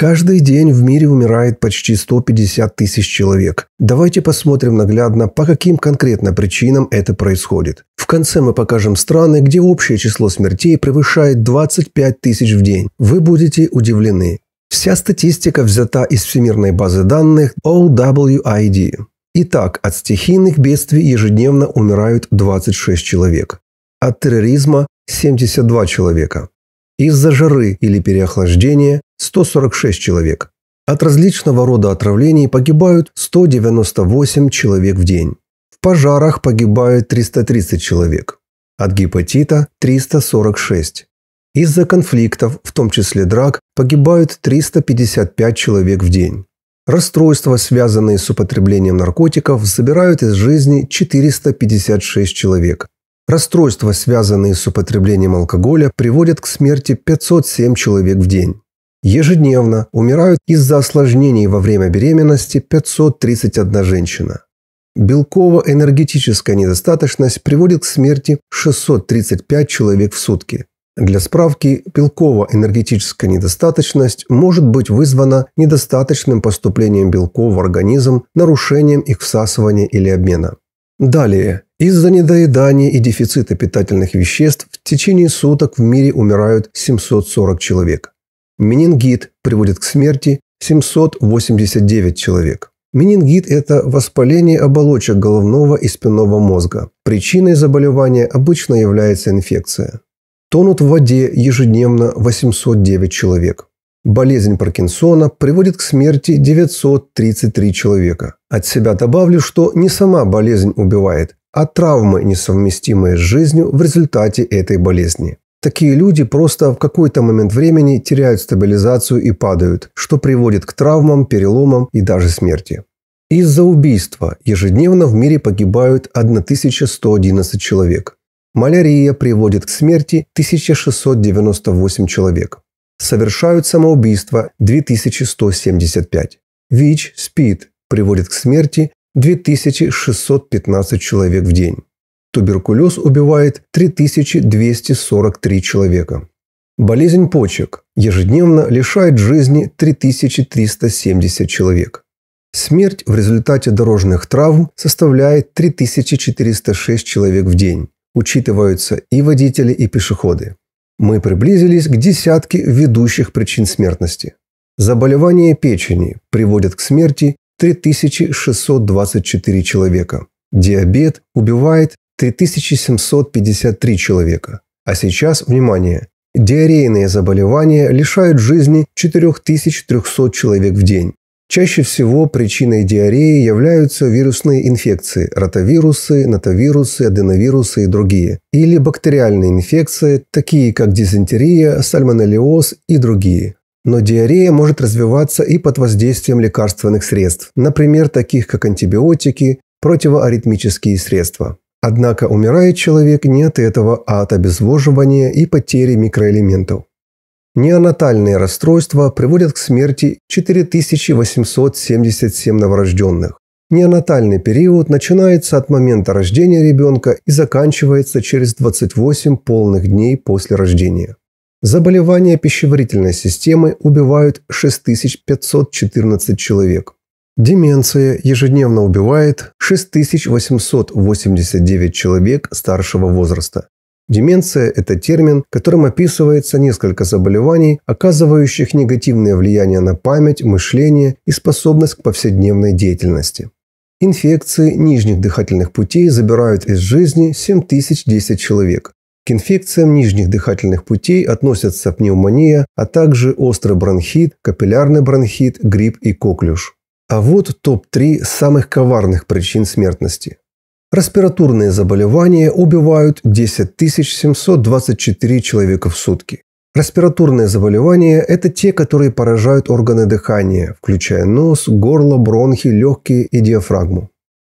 Каждый день в мире умирает почти 150 тысяч человек. Давайте посмотрим наглядно, по каким конкретно причинам это происходит. В конце мы покажем страны, где общее число смертей превышает 25 тысяч в день. Вы будете удивлены. Вся статистика взята из всемирной базы данных OWID. Итак, от стихийных бедствий ежедневно умирают 26 человек. От терроризма – 72 человека. Из-за жары или переохлаждения 146 человек. От различного рода отравлений погибают 198 человек в день. В пожарах погибают 330 человек. От гепатита 346. Из-за конфликтов, в том числе драк, погибают 355 человек в день. Расстройства, связанные с употреблением наркотиков, забирают из жизни 456 человек. Расстройства, связанные с употреблением алкоголя, приводят к смерти 507 человек в день. Ежедневно умирают из-за осложнений во время беременности 531 женщина. Белково-энергетическая недостаточность приводит к смерти 635 человек в сутки. Для справки, белково-энергетическая недостаточность может быть вызвана недостаточным поступлением белков в организм, нарушением их всасывания или обмена. Далее, из-за недоедания и дефицита питательных веществ в течение суток в мире умирают 740 человек. Менингит приводит к смерти 789 человек. Менингит – это воспаление оболочек головного и спинного мозга. Причиной заболевания обычно является инфекция. Тонут в воде ежедневно 809 человек. Болезнь Паркинсона приводит к смерти 933 человека. От себя добавлю, что не сама болезнь убивает, а травмы, несовместимые с жизнью в результате этой болезни. Такие люди просто в какой-то момент времени теряют стабилизацию и падают, что приводит к травмам, переломам и даже смерти. Из-за убийства ежедневно в мире погибают 1111 человек. Малярия приводит к смерти 1698 человек. Совершают самоубийство 2175. ВИЧ, СПИД приводит к смерти 2615 человек в день. Туберкулез убивает 3243 человека. Болезнь почек ежедневно лишает жизни 3370 человек. Смерть в результате дорожных травм составляет 3406 человек в день. Учитываются и водители, и пешеходы. Мы приблизились к десятке ведущих причин смертности. Заболевания печени приводят к смерти 3624 человека. Диабет убивает 3753 человека. А сейчас, внимание, диарейные заболевания лишают жизни 4300 человек в день. Чаще всего причиной диареи являются вирусные инфекции – ротавирусы, натовирусы, аденовирусы и другие, или бактериальные инфекции, такие как дизентерия, сальмонеллез и другие. Но диарея может развиваться и под воздействием лекарственных средств, например, таких как антибиотики, противоаритмические средства. Однако умирает человек не от этого, а от обезвоживания и потери микроэлементов. Неонатальные расстройства приводят к смерти 4877 новорожденных. Неонатальный период начинается от момента рождения ребенка и заканчивается через 28 полных дней после рождения. Заболевания пищеварительной системы убивают 6514 человек. Деменция ежедневно убивает 6889 человек старшего возраста. Деменция – это термин, которым описывается несколько заболеваний, оказывающих негативное влияние на память, мышление и способность к повседневной деятельности. Инфекции нижних дыхательных путей забирают из жизни 7010 человек, к инфекциям нижних дыхательных путей относятся пневмония, а также острый бронхит, капиллярный бронхит, грипп и коклюш. А вот топ-3 самых коварных причин смертности. Респираторные заболевания убивают 10 724 человека в сутки. Респираторные заболевания – это те, которые поражают органы дыхания, включая нос, горло, бронхи, легкие и диафрагму.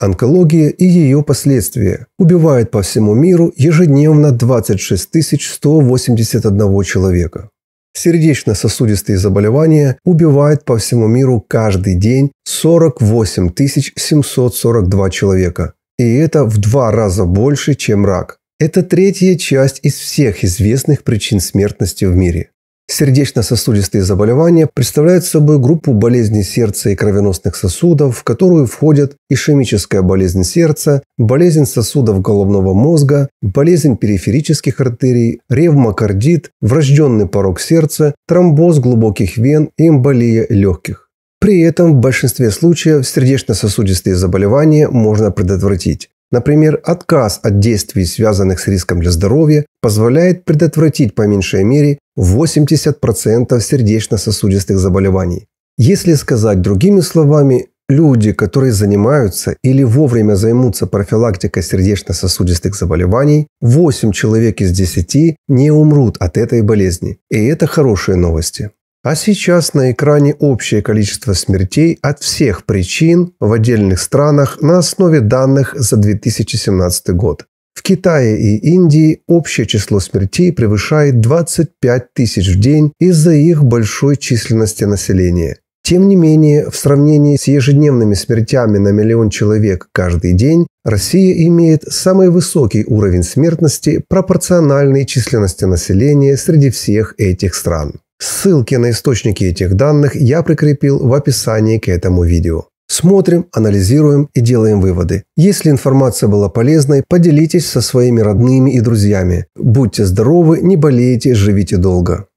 Онкология и ее последствия убивают по всему миру ежедневно 26 181 человека. Сердечно-сосудистые заболевания убивают по всему миру каждый день 48 742 человека. И это в два раза больше, чем рак. Это третья часть из всех известных причин смертности в мире. Сердечно-сосудистые заболевания представляют собой группу болезней сердца и кровеносных сосудов, в которую входят ишемическая болезнь сердца, болезнь сосудов головного мозга, болезнь периферических артерий, ревмокардит, врожденный порог сердца, тромбоз глубоких вен и эмболия легких. При этом в большинстве случаев сердечно-сосудистые заболевания можно предотвратить. Например, отказ от действий, связанных с риском для здоровья, позволяет предотвратить по меньшей мере 80% сердечно-сосудистых заболеваний. Если сказать другими словами, люди, которые занимаются или вовремя займутся профилактикой сердечно-сосудистых заболеваний, 8 человек из 10 не умрут от этой болезни. И это хорошие новости. А сейчас на экране общее количество смертей от всех причин в отдельных странах на основе данных за 2017 год. В Китае и Индии общее число смертей превышает 25 тысяч в день из-за их большой численности населения. Тем не менее, в сравнении с ежедневными смертями на миллион человек каждый день, Россия имеет самый высокий уровень смертности пропорциональной численности населения среди всех этих стран. Ссылки на источники этих данных я прикрепил в описании к этому видео. Смотрим, анализируем и делаем выводы. Если информация была полезной, поделитесь со своими родными и друзьями. Будьте здоровы, не болейте, живите долго.